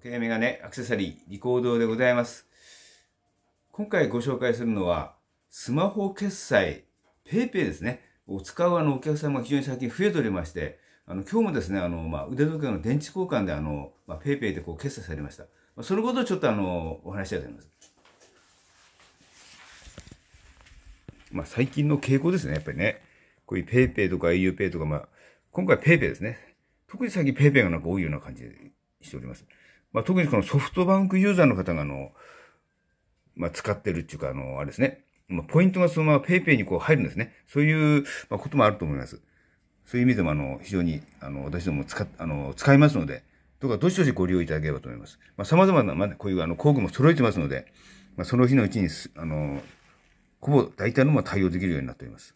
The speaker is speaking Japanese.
時メガネ、アクセサリー、リコードでございます。今回ご紹介するのは、スマホ決済、PayPay ですね。を使うあのお客様が非常に最近増えておりまして、あの今日もですね、あのまあ、腕時計の電池交換であの、まあ、PayPay でこう決済されました。まあ、そのことをちょっとあのお話したいと思います。まあ、最近の傾向ですね、やっぱりね。こういう PayPay とか auPay とか、まあ、今回 PayPay ですね。特に最近 PayPay がなんか多いような感じしております。まあ、特にこのソフトバンクユーザーの方が、あの、まあ、使ってるっていうか、あの、あれですね。まあ、ポイントがそのまま PayPay にこう入るんですね。そういう、まあ、こともあると思います。そういう意味でも、あの、非常に、あの、私ども使、あの、使いますので、どうかどしどしご利用いただければと思います。まあ、様々な、まあ、こういう、あの、工具も揃えてますので、まあ、その日のうちに、あの、ほぼ大体のも対応できるようになっております。